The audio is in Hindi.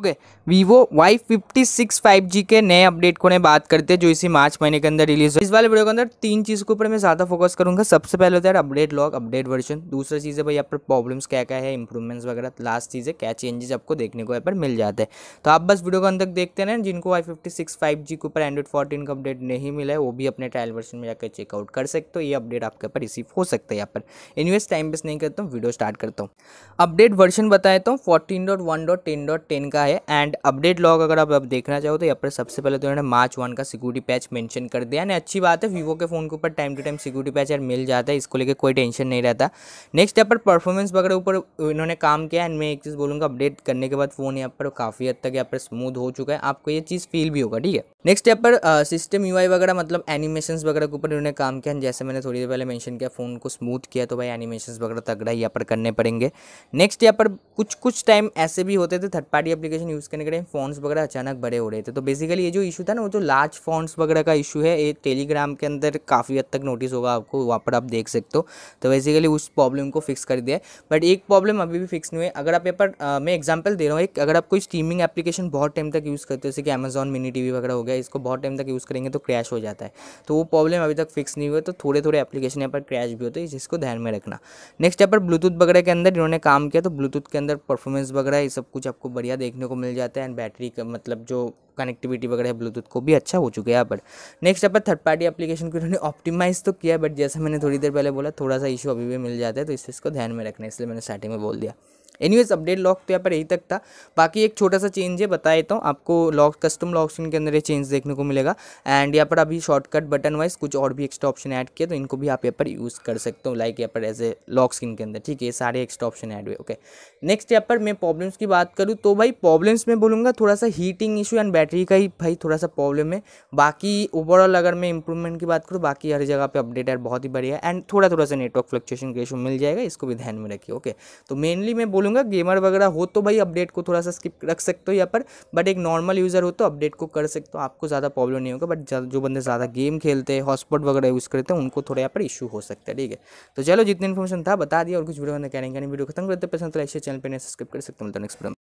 okay Vivo Y fifty six five G के नए अपडेट को बात करते हैं जो इसी मार्च महीने के अंदर रिलीज हुआ इस वाले वीडियो के अंदर तीन चीज़ के ऊपर मैं ज़्यादा फोकस करूंगा सबसे पहले होता है अपडेट लॉग अपडेट वर्जन दूसरा चीज़ है भाई यहाँ पर प्रॉब्लम्स क्या क्या है इंप्रूवमेंट्स वगैरह लास्ट चीज़ है क्या चेंजेस आपको देखने को यहाँ पर मिल जाते हैं तो आप बस वीडियो के अंदर देखते हैं जिनको वाई फिफ्टी के ऊपर एंड्रॉइड फोर्टीन का अपडेट नहीं मिला है वो भी अपने ट्रायल वर्जन में जाकर चेकआउट कर सकते हो ये अपडेट आपके ऊपर रिसीव हो सकता है यहाँ पर इन्वेस्ट टाइम वेस्ट नहीं करता हूँ वीडियो स्टार्ट करता हूँ अपडेट वर्जन बताए तो फोर्टीन का है एंड अपडेट लॉग अगर आप अब देखना चाहो तो यहाँ पर सबसे पहले तो इन्होंने मार्च वन का सिक्योरिटी पैच मेंशन कर दिया यानी अच्छी बात है वीवो के फ़ोन के ऊपर time to time security patch यार मिल जाता है इसको लेकर कोई टेंशन नहीं रहता नेक्स्ट यहाँ पर परफॉर्मेंस वगैरह ऊपर इन्होंने काम किया एंड मैं एक चीज़ बोलूँगा अपडेट करने के बाद फ़ोन यहाँ पर काफ़ी हद तक यहाँ पर स्मूथ हो चुका है आपको ये चीज़ फील भी होगा ठीक है नेक्स्ट यहाँ पर सिस्टम यू वगैरह मतलब एनिमेशन वगैरह के ऊपर इन्होंने काम किया जैसे मैंने थोड़ी देर पहले मैंशन किया फ़ोन को स्मूथ किया तो भाई एनिमेशन वगैरह तगड़ा यहाँ पर करने पड़ेंगे नेक्स्ट यहाँ पर कुछ कुछ टाइम ऐसे भी होते थे थर्ड पार्टी एप्लीकेशन यूज़ करने के टाइम फ़ोन्स वगैरह अचानक बड़े हो रहे थे तो बेसिकली ये जो इशू था ना वो जो लार्ज फ़ोन्स वगैरह का इशू है ये टेलीग्राम के अंदर काफ़ी हद तक नोटिस होगा आपको वहाँ पर आप देख सकते हो तो बेसिकली उस प्रॉब्लम को फिक्स कर दिया बट एक प्रॉब्लम अभी भी फिक्स नहीं हुई अगर आप यहाँ पर मैं एग्जाम्पल दे रहा हूँ एक अगर आप कोई स्ट्रीमिंग एप्लीकेशन बहुत टाइम तक यूज़ करते हो जैसे कि अमेजॉन मिनी टी वगैरह हो गया इसको बहुत टाइम तक यूज़ करेंगे तो क्रैश हो जाता है तो वो प्रॉब्लम अभी तक फिक्स नहीं हुआ तो थोड़े थोड़े एप्लीकेशन यहाँ पर क्रैश भी होते हैं जिसको ध्यान में रखना नेक्स्ट यहाँ पर ब्लूटूथ वगैरह के अंदर इन्होंने काम किया तो ब्लूटूथ के अंदर अंदर परफॉर्मेंस वगैरह ये सब कुछ आपको बढ़िया देखने को मिल जाता है एंड बैटरी का मतलब जो कनेक्टिविटी वगैरह ब्लूटूथ को भी अच्छा हो चुका है यहाँ पर नेक्स्ट आप थर्ड पार्टी एप्लीकेशन को इन्होंने ऑप्टिमाइज़ तो किया बट जैसा मैंने थोड़ी देर पहले बोला थोड़ा सा इशू अभी भी मिल जाता है तो इस चीज़ को ध्यान में रखना इसलिए मैंने स्टार्टिंग में बोल दिया एनीवेज अपडेट लॉक तो यहाँ पर यही तक था बाकी एक छोटा सा चेंज है बता देता हूँ आपको लॉक कस्टम लॉक लॉक्सिन के अंदर ये चेंज देखने को मिलेगा एंड यहाँ पर अभी शॉर्टकट बटन वाइज कुछ और भी एक्स्ट्रा ऑप्शन ऐड किया तो इनको भी आप यहाँ पर यूज़ कर सकते हो लाइक यहाँ पर एज ए लॉक स्क्रीन के अंदर ठीक है ये सारे एक्स्ट्रा ऑप्शन ऐड हुए ओके नेक्स्ट यहाँ पर मैं प्रॉब्लम्स की बात करूँ तो भाई प्रॉब्लम्स में बोलूँगा थोड़ा सा हीटिंग इशू एंड बैटरी का ही भाई थोड़ा सा प्रॉब्लम है बाकी ओवरऑल अगर मैं इंप्रूवमेंट की बात करूँ बाकी हर जगह पर अपडेट है बहुत ही बढ़िया एंड थोड़ा थोड़ा सा नेटवर्क फ्लक्चुएशन का इशू मिल जाएगा इसको भी ध्यान में रखिए ओके तो मेनली मैं बोलूँगा दूंगा गेमर वगैरह हो तो भाई अपडेट को थोड़ा सा स्किप रख सकते हो या पर बट एक नॉर्मल यूज़र हो तो अपडेट को कर सकते हो आपको ज़्यादा प्रॉब्लम नहीं होगा बट जो बंदे ज़्यादा गेम खेलते हैं हॉटस्पॉट वगैरह यूज़ करते हैं उनको थोड़ा यहाँ पर इशू हो सकता है ठीक है तो चलो जितनी इन्फॉर्मेशन था बता दिया और कुछ वीडियो कहने वीडियो खत्म करते पसंद तो ऐसे चैनल पर सब्सक्राइब कर सकते हैं नेक्स्ट